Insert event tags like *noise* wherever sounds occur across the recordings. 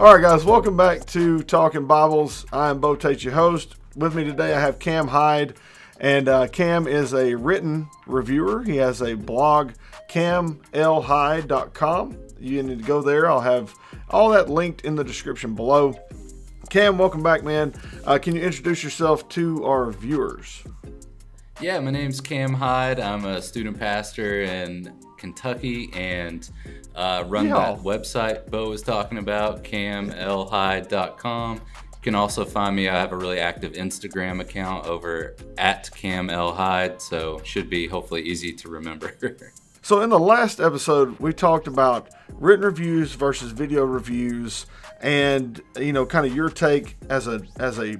All right, guys, welcome back to Talking Bibles. I am Bo Tate, your host. With me today, I have Cam Hyde, and uh, Cam is a written reviewer. He has a blog, camlhyde.com. You need to go there. I'll have all that linked in the description below. Cam, welcome back, man. Uh, can you introduce yourself to our viewers? Yeah, my name's Cam Hyde. I'm a student pastor in Kentucky and uh, run Yo. that website Bo was talking about, camlhyde.com. You can also find me. I have a really active Instagram account over at camlhyde, so should be hopefully easy to remember. *laughs* so in the last episode, we talked about written reviews versus video reviews, and you know, kind of your take as a as a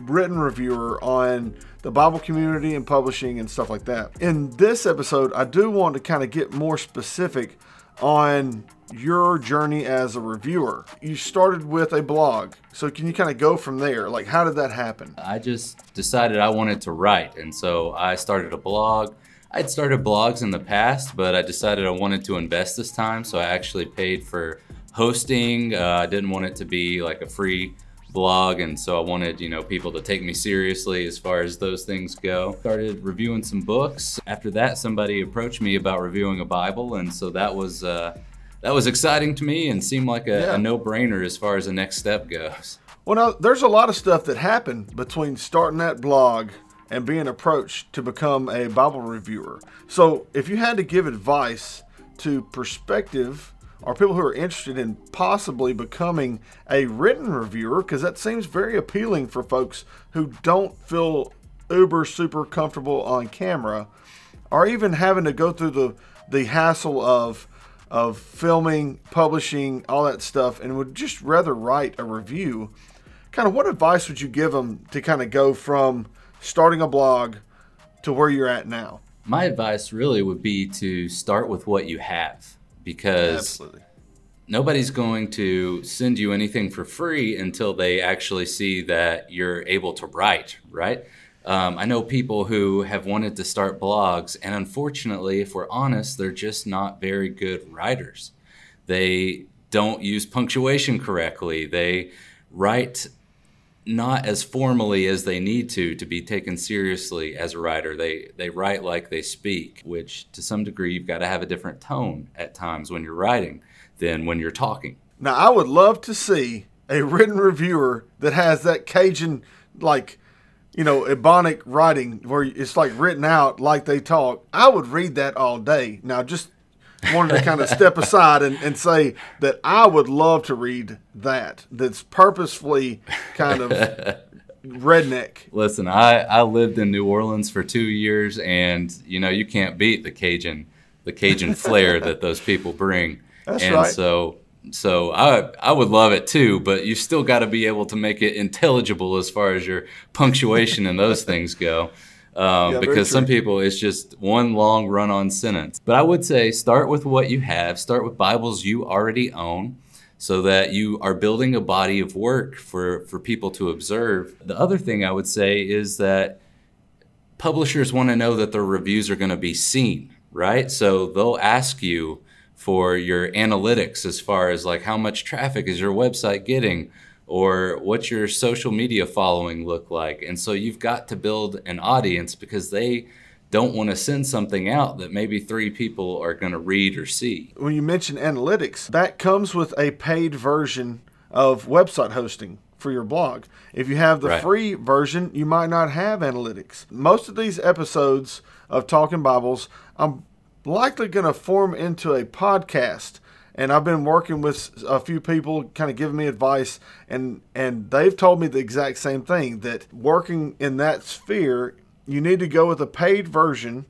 written reviewer on the Bible community and publishing and stuff like that. In this episode, I do want to kind of get more specific on your journey as a reviewer. You started with a blog. So can you kind of go from there? Like how did that happen? I just decided I wanted to write and so I started a blog. I'd started blogs in the past, but I decided I wanted to invest this time, so I actually paid for hosting. Uh, I didn't want it to be like a free blog and so I wanted you know people to take me seriously as far as those things go. Started reviewing some books. After that somebody approached me about reviewing a Bible and so that was uh, that was exciting to me and seemed like a, yeah. a no-brainer as far as the next step goes. Well now there's a lot of stuff that happened between starting that blog and being approached to become a Bible reviewer. So if you had to give advice to prospective or people who are interested in possibly becoming a written reviewer because that seems very appealing for folks who don't feel uber super comfortable on camera or even having to go through the the hassle of of filming, publishing, all that stuff and would just rather write a review. Kind of what advice would you give them to kind of go from starting a blog to where you're at now? My advice really would be to start with what you have because Absolutely. nobody's going to send you anything for free until they actually see that you're able to write, right? Um, I know people who have wanted to start blogs, and unfortunately, if we're honest, they're just not very good writers. They don't use punctuation correctly. They write not as formally as they need to to be taken seriously as a writer. They they write like they speak, which to some degree you've got to have a different tone at times when you're writing than when you're talking. Now I would love to see a written reviewer that has that Cajun like you know, ebonic writing where it's like written out like they talk. I would read that all day. Now, just wanted to kind of step aside and, and say that I would love to read that. That's purposefully kind of redneck. Listen, I, I lived in New Orleans for two years, and you know you can't beat the Cajun the Cajun flair that those people bring. That's and right. so so I I would love it too, but you still got to be able to make it intelligible as far as your punctuation and those things go. Um, yeah, because some people it's just one long run on sentence. But I would say start with what you have, start with Bibles you already own so that you are building a body of work for, for people to observe. The other thing I would say is that publishers want to know that their reviews are going to be seen, right? So they'll ask you for your analytics as far as like how much traffic is your website getting? or what's your social media following look like? And so you've got to build an audience because they don't want to send something out that maybe three people are going to read or see. When you mention analytics, that comes with a paid version of website hosting for your blog. If you have the right. free version, you might not have analytics. Most of these episodes of Talking Bibles, I'm likely going to form into a podcast and I've been working with a few people, kind of giving me advice, and and they've told me the exact same thing that working in that sphere, you need to go with a paid version.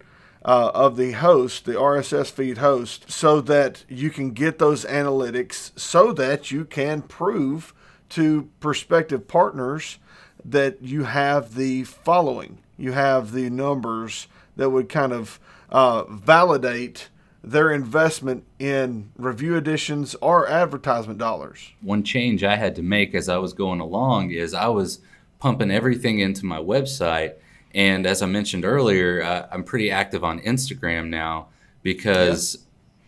Uh, of the host, the RSS feed host, so that you can get those analytics, so that you can prove to prospective partners that you have the following, you have the numbers that would kind of uh, validate their investment in review editions or advertisement dollars. One change I had to make as I was going along is I was pumping everything into my website. And as I mentioned earlier, uh, I'm pretty active on Instagram now because yeah.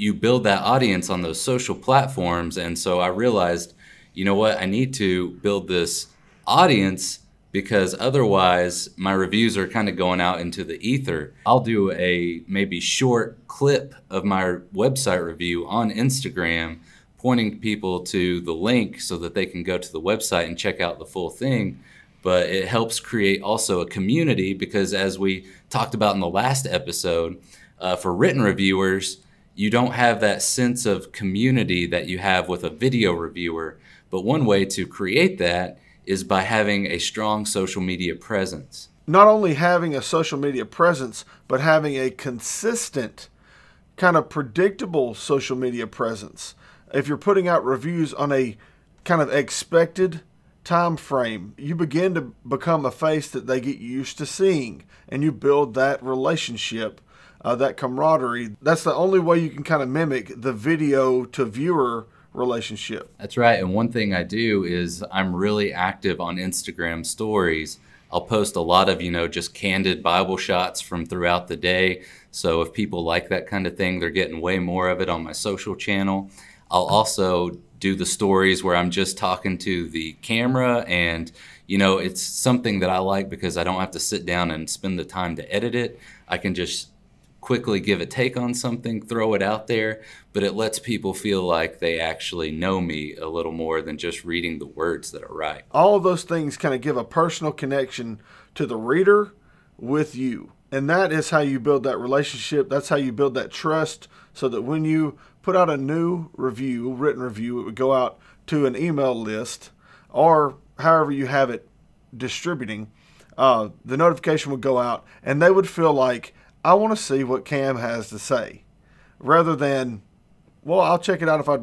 you build that audience on those social platforms. And so I realized, you know what, I need to build this audience because otherwise my reviews are kind of going out into the ether. I'll do a maybe short clip of my website review on Instagram pointing people to the link so that they can go to the website and check out the full thing. But it helps create also a community because, as we talked about in the last episode, uh, for written reviewers, you don't have that sense of community that you have with a video reviewer. But one way to create that is by having a strong social media presence. Not only having a social media presence, but having a consistent, kind of predictable social media presence. If you're putting out reviews on a kind of expected time frame, you begin to become a face that they get used to seeing, and you build that relationship, uh, that camaraderie. That's the only way you can kind of mimic the video to viewer relationship. That's right. And one thing I do is I'm really active on Instagram stories. I'll post a lot of, you know, just candid Bible shots from throughout the day. So if people like that kind of thing, they're getting way more of it on my social channel. I'll also do the stories where I'm just talking to the camera and you know, it's something that I like because I don't have to sit down and spend the time to edit it. I can just quickly give a take on something, throw it out there, but it lets people feel like they actually know me a little more than just reading the words that I write. All those things kind of give a personal connection to the reader with you. And that is how you build that relationship. That's how you build that trust so that when you put out a new review, written review, it would go out to an email list or however you have it distributing. Uh, the notification would go out and they would feel like I want to see what Cam has to say rather than, well, I'll check it out if I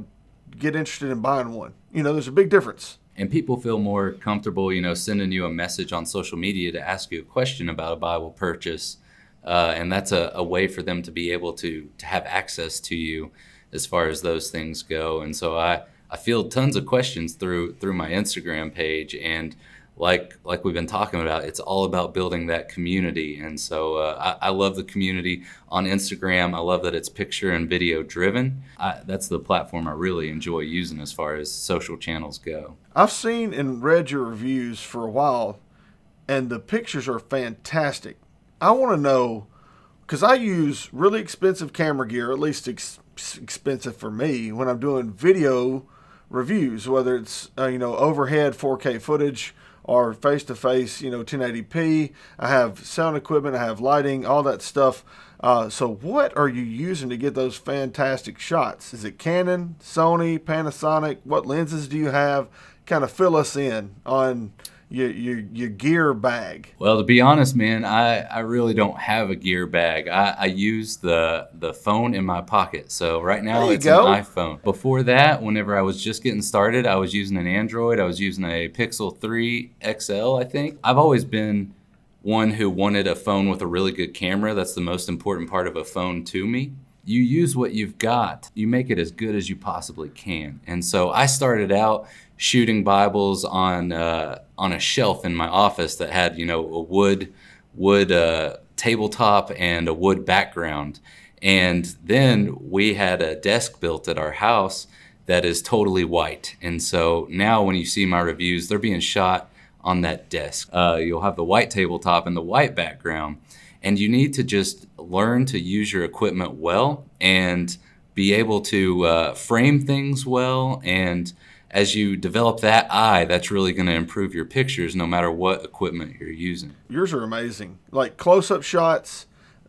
get interested in buying one. You know, there's a big difference. And people feel more comfortable, you know, sending you a message on social media to ask you a question about a Bible purchase. Uh, and that's a, a way for them to be able to, to have access to you as far as those things go. And so I, I field tons of questions through through my Instagram page and like like we've been talking about, it's all about building that community. And so uh, I, I, love the community on Instagram. I love that it's picture and video driven. I, that's the platform I really enjoy using as far as social channels go. I've seen and read your reviews for a while, and the pictures are fantastic. I want to know because I use really expensive camera gear, at least ex expensive for me, when I'm doing video reviews, whether it's uh, you know overhead 4K footage are face to face, you know, 1080p. I have sound equipment, I have lighting, all that stuff. Uh, so what are you using to get those fantastic shots? Is it Canon, Sony, Panasonic? What lenses do you have? Kind of fill us in on your, your, your gear bag? Well, to be honest, man, I, I really don't have a gear bag. I, I use the the phone in my pocket. So right now it's go. an iPhone. Before that, whenever I was just getting started, I was using an Android. I was using a Pixel 3 XL, I think. I've always been one who wanted a phone with a really good camera. That's the most important part of a phone to me you use what you've got, you make it as good as you possibly can. And so I started out shooting Bibles on uh, on a shelf in my office that had you know a wood wood uh, tabletop and a wood background, and then we had a desk built at our house that is totally white. And so now when you see my reviews, they're being shot on that desk. Uh, you'll have the white tabletop and the white background, and you need to just learn to use your equipment well and be able to uh, frame things well and as you develop that eye, that's really going to improve your pictures no matter what equipment you're using. Yours are amazing. Like close up shots.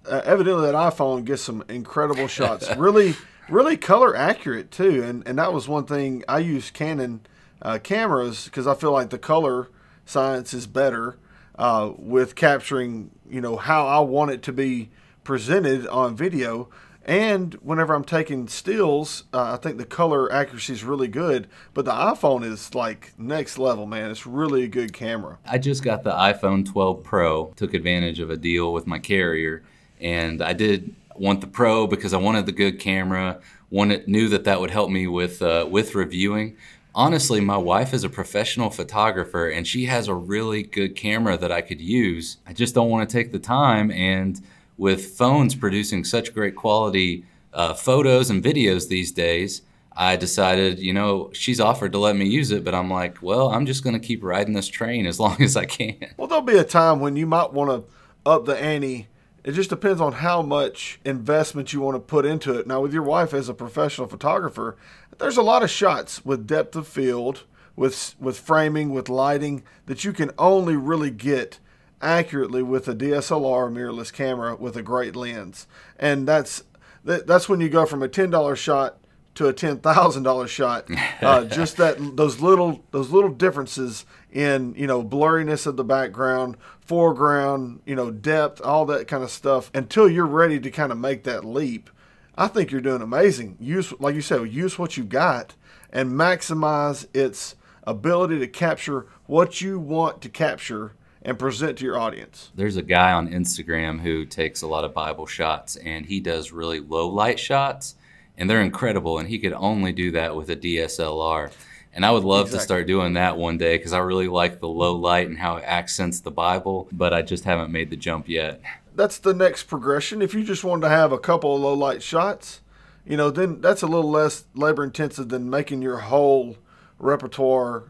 Uh, evidently, that iPhone gets some incredible shots. *laughs* really, really color accurate too. And, and that was one thing I use Canon uh, cameras because I feel like the color science is better uh, with capturing, you know, how I want it to be presented on video. And whenever I'm taking stills, uh, I think the color accuracy is really good. But the iPhone is like next level, man. It's really a good camera. I just got the iPhone 12 Pro. Took advantage of a deal with my carrier, and I did want the Pro because I wanted the good camera. Wanted knew that that would help me with uh, with reviewing. Honestly, my wife is a professional photographer, and she has a really good camera that I could use. I just don't want to take the time and with phones producing such great quality uh, photos and videos these days, I decided, you know, she's offered to let me use it, but I'm like, well, I'm just going to keep riding this train as *laughs* long as I can. Well, there'll be a time when you might want to up the ante. It just depends on how much investment you want to put into it. Now, with your wife as a professional photographer, there's a lot of shots with depth of field, with with framing, with lighting that you can only really get accurately with a DSLR mirrorless camera with a great lens. And that's that, that's when you go from a $10 shot to a ten thousand dollar shot. *laughs* Uh, just that those little those little differences in you know blurriness of the background, foreground, you know depth, all that kind of stuff. Until you're ready to kind of make that leap, I think you're doing amazing. Use like you said, use what you got and maximize its ability to capture what you want to capture and present to your audience? There's a guy on Instagram who takes a lot of Bible shots and he does really low light shots and they're incredible and he could only do that with a DSLR. And I would love exactly. to start doing that one day because I really like the low light and how it accents the Bible, but I just haven't made the jump yet. That's the next progression. If you just wanted to have a couple of low light shots, you know, then that's a little less labor intensive than making your whole repertoire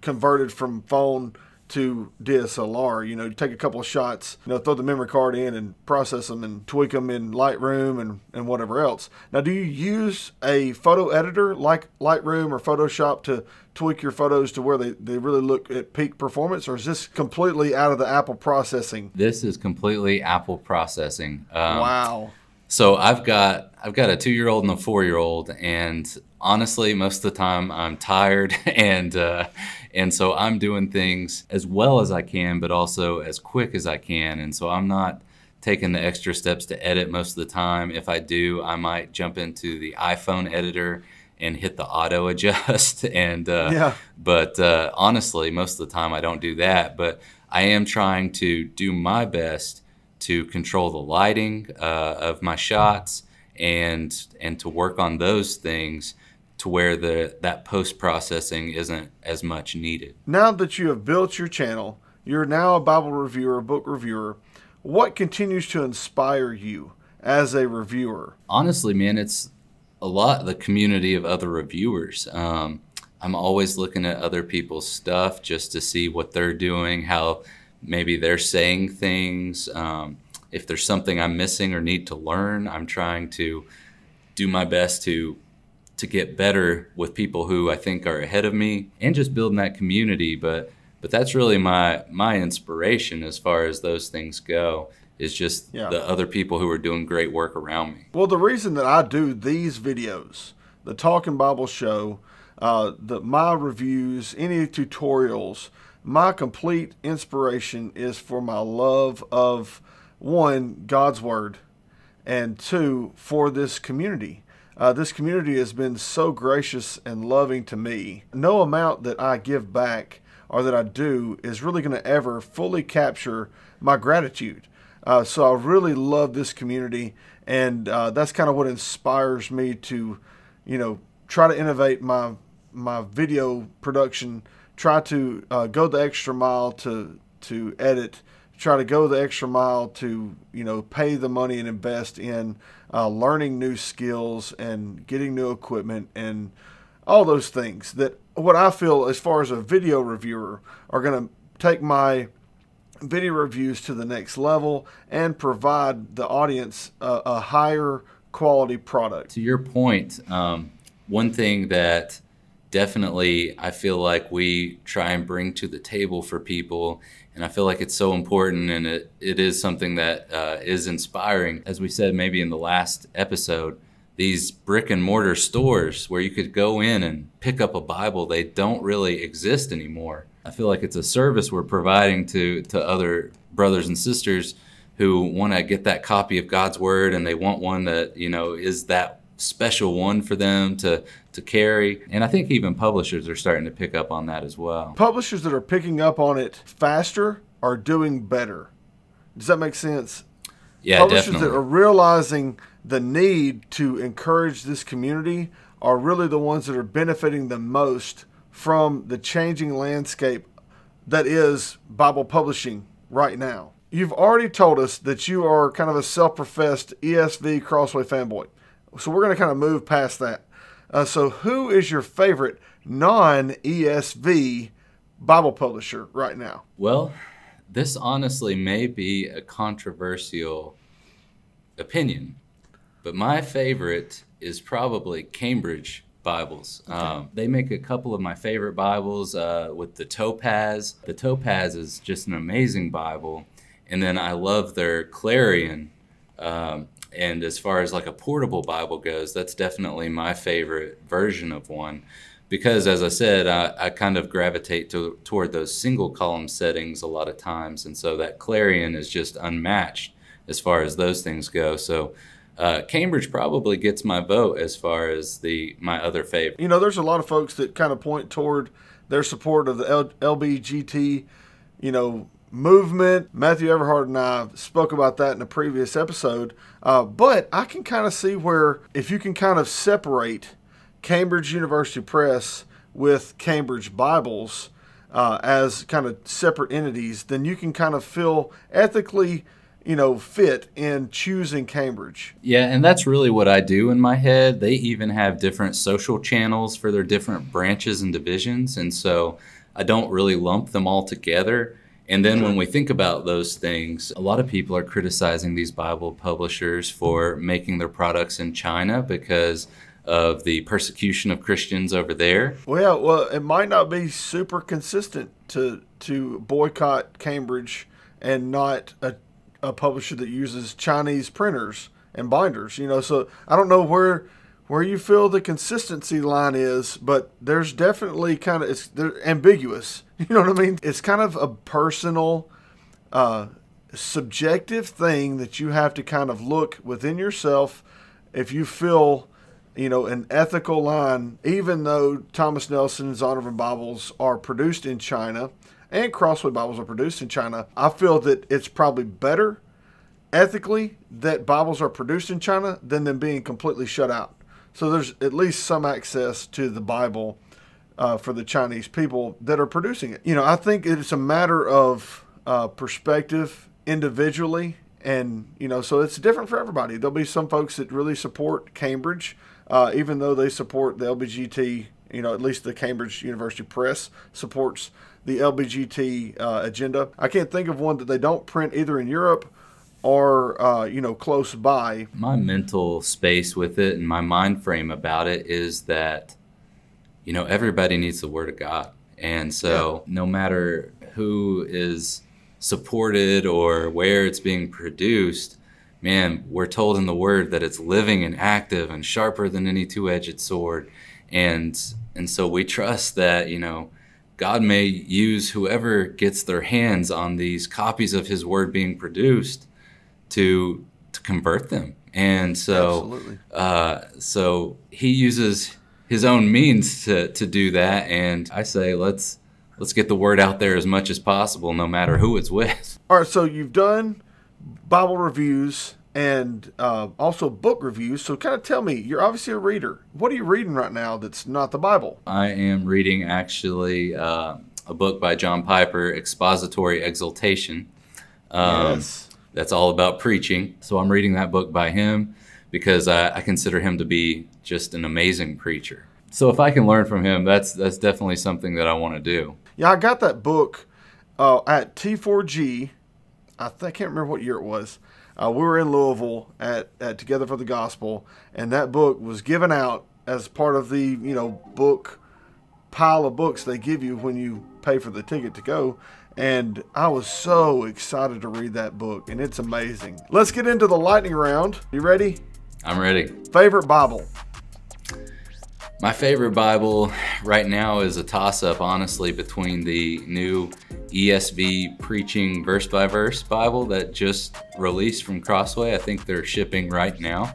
converted from phone to DSLR. You know, take a couple of shots, you know, throw the memory card in and process them and tweak them in Lightroom and, and whatever else. Now, do you use a photo editor like Lightroom or Photoshop to tweak your photos to where they, they really look at peak performance, or is this completely out of the Apple processing? This is completely Apple processing. Um, wow. So I've got I've got a two year old and a four year old, and honestly, most of the time I'm tired *laughs* and uh, and so I'm doing things as well as I can, but also as quick as I can. And so I'm not taking the extra steps to edit most of the time. If I do, I might jump into the iPhone editor and hit the auto *laughs* adjust. and uh, yeah. but uh, honestly, most of the time I don't do that. But I am trying to do my best to control the lighting uh, of my shots and and to work on those things to where the that post processing isn't as much needed. Now that you have built your channel, you're now a Bible reviewer, a book reviewer. What continues to inspire you as a reviewer? Honestly, man, it's a lot the community of other reviewers. Um, I'm always looking at other people's stuff just to see what they're doing, how maybe they're saying things. Um, if there's something I'm missing or need to learn, I'm trying to do my best to to get better with people who I think are ahead of me and just building that community. But but that's really my my inspiration as far as those things go is just yeah. the other people who are doing great work around me. Well, the reason that I do these videos, the Talking Bible Show, uh, the my reviews, any tutorials, my complete inspiration is for my love of one God's Word, and two for this community. Uh, this community has been so gracious and loving to me. No amount that I give back or that I do is really going to ever fully capture my gratitude. Uh, so I really love this community, and uh, that's kind of what inspires me to, you know, try to innovate my my video production, try to uh, go the extra mile to to edit try to go the extra mile to you know pay the money and invest in uh, learning new skills and getting new equipment and all those things that what I feel as far as a video reviewer are going to take my video reviews to the next level and provide the audience a, a higher quality product. To your point, um, one thing that definitely I feel like we try and bring to the table for people. And I feel like it's so important and it, it is something that uh, is inspiring. As we said, maybe in the last episode, these brick and mortar stores where you could go in and pick up a Bible, they don't really exist anymore. I feel like it's a service we're providing to, to other brothers and sisters who want to get that copy of God's word and they want one that, you know, is that special one for them to to carry. And I think even publishers are starting to pick up on that as well. Publishers that are picking up on it faster are doing better. Does that make sense? Yeah, Publishers definitely. that are realizing the need to encourage this community are really the ones that are benefiting the most from the changing landscape that is Bible publishing right now. You've already told us that you are kind of a self professed ESV Crossway fanboy. So we're going to kind of move past that. Uh, so, who is your favorite non ESV Bible publisher right now? Well, this honestly may be a controversial opinion, but my favorite is probably Cambridge Bibles. Okay. Um, they make a couple of my favorite Bibles uh, with the Topaz. The Topaz is just an amazing Bible. And then I love their Clarion. Um, and as far as like a portable Bible goes, that's definitely my favorite version of one because, as I said, I, I kind of gravitate to, toward those single column settings a lot of times. And so that Clarion is just unmatched as far as those things go. So uh, Cambridge probably gets my vote as far as the my other favorite. You know, there's a lot of folks that kind of point toward their support of the L- LBGT, you know, movement. Matthew Everhart and I spoke about that in a previous episode. Uh, but I can kind of see where, if you can kind of separate Cambridge University Press with Cambridge Bibles uh, as kind of separate entities, then you can kind of feel ethically you know, fit in choosing Cambridge. Yeah, and that's really what I do in my head. They even have different social channels for their different branches and divisions. And so I don't really lump them all together. And then when we think about those things, a lot of people are criticizing these Bible publishers for making their products in China because of the persecution of Christians over there. Well, well, it might not be super consistent to to boycott Cambridge and not a, a publisher that uses Chinese printers and binders. You know, so I don't know where where you feel the consistency line is, but there's definitely kind of it's ambiguous. *laughs* You know what I mean? It's kind of a personal, uh, subjective thing that you have to kind of look within yourself if you feel, you know, an ethical line. Even though Thomas Nelson's Zonovan Bibles are produced in China and Crossway Bibles are produced in China, I feel that it's probably better ethically that Bibles are produced in China than them being completely shut out so there's at least some access to the Bible uh, for the Chinese people that are producing it. You know, I think it's a matter of uh, perspective individually. And, you know, so it's different for everybody. There'll be some folks that really support Cambridge, uh, even though they support the LBGT, you know, at least the Cambridge University Press supports the LBGT uh, agenda. I can't think of one that they don't print either in Europe are uh, you know close by. My mental space with it and my mind frame about it is that you know everybody needs the Word of God, and so yeah. no matter who is supported or where it's being produced, man, we're told in the Word that it's living and active and sharper than any two-edged sword, and and so we trust that you know. God may use whoever gets their hands on these copies of his word being produced to to convert them. And so, uh, so he uses his own means to to do that. And I say, let's let's get the word out there as much as possible, no matter who it's with. *laughs* All right. So you've done Bible reviews and uh, also book reviews. So kind of tell me, you're obviously a reader. What are you reading right now that's not the Bible? I am reading actually uh, a book by John Piper, Expository Exaltation. Um, yes that's all about preaching. So I'm reading that book by him because I, I consider him to be just an amazing preacher. So if I can learn from him, that's that's definitely something that I want to do. Yeah, I got that book uh, at T4G. I, th- I can't remember what year it was. Uh, we were in Louisville at, at Together for the Gospel, and that book was given out as part of the you know book pile of books they give you when you pay for the ticket to go. And I was so excited to read that book, and it's amazing. Let's get into the lightning round. You ready? I'm ready. Favorite Bible? My favorite Bible right now is a toss up, honestly, between the new ESV preaching verse by verse Bible that just released from Crossway. I think they're shipping right now.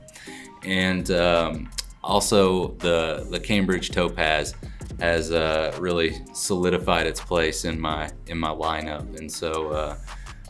And um, also the, the Cambridge Topaz has uh, really solidified its place in my in my lineup, and so uh,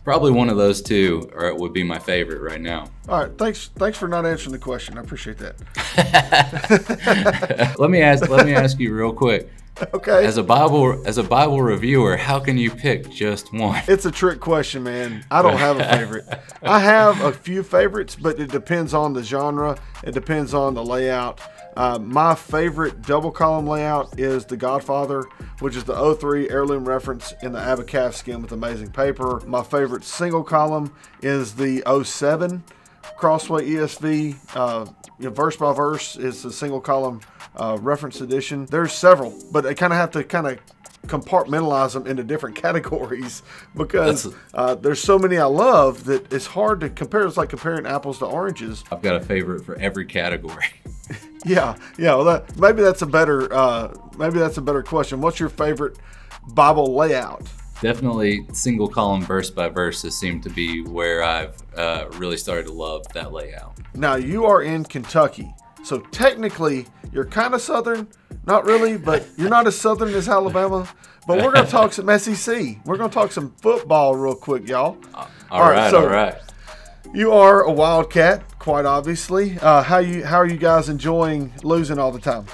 probably one of those two or it would be my favorite right now. All right, thanks thanks for not answering the question. I appreciate that. *laughs* let me ask let me ask you real quick. Okay. As a Bible as a Bible reviewer, how can you pick just one? It's a trick question, man. I don't have a favorite. I have a few favorites, but it depends on the genre. It depends on the layout. Uh, my favorite double column layout is the Godfather, which is the 03 heirloom reference in the Abacaf skin with amazing paper. My favorite single column is the 07 Crossway ESV, uh, you know, verse by verse is the single column uh, reference edition. There's several, but I kind of have to kind of compartmentalize them into different *laughs* categories because uh, there's so many I love that it's hard to compare. It's like comparing apples to oranges. I've got a favorite for every category. *laughs* Yeah, yeah. Well, that, maybe that's a better uh, maybe that's a better question. What's your favorite Bible layout? Definitely, single column verse by verse has seemed to be where I've uh, really started to love that layout. Now you are in Kentucky, so technically you're kind of southern, not really, but you're not as southern as Alabama. But we're gonna talk some SEC. We're gonna talk some football real quick, y'all. all, uh, all right, right, So all right. You are a Wildcat quite obviously. Uh, how you how are you guys enjoying losing all the time?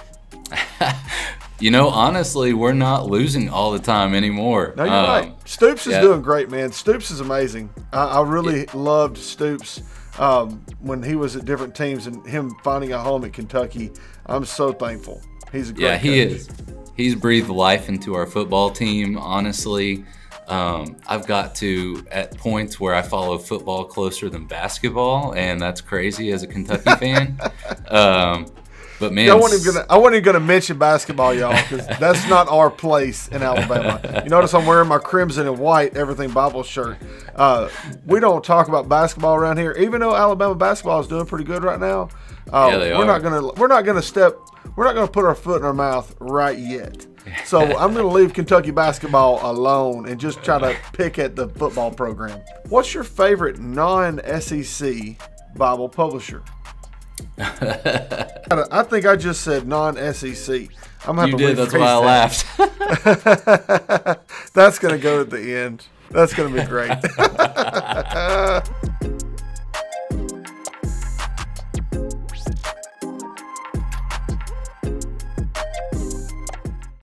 *laughs* you know, honestly, we're not losing all the time anymore. No, you're um, right. Stoops is yeah. doing great, man. Stoops is amazing. I, I really yeah. loved Stoops um, when he was at different teams and him finding a home at Kentucky. I'm so thankful. He's a great yeah, coach. he is. He's breathed life into our football team. Honestly. Um, I've got to at points where I follow football closer than basketball, and that's crazy as a Kentucky *laughs* fan. Um, but man, I wasn't gonna, I wasn't gonna mention basketball, y'all, because that's not our place in Alabama. You notice I'm wearing my crimson and white everything Bible shirt. Uh, we don't talk about basketball around here, even though Alabama basketball is doing pretty good right now. Uh, yeah, they we're are. not gonna we're not gonna step we're not going to put our foot in our mouth right yet. So I'm going to leave Kentucky basketball alone and just try to pick at the football program. What's your favorite non-SEC Bible publisher? *laughs* I think I just said non-SEC. I'm gonna you did. That's why I that. laughed. that's going to go at the end. That's going to be great. *laughs*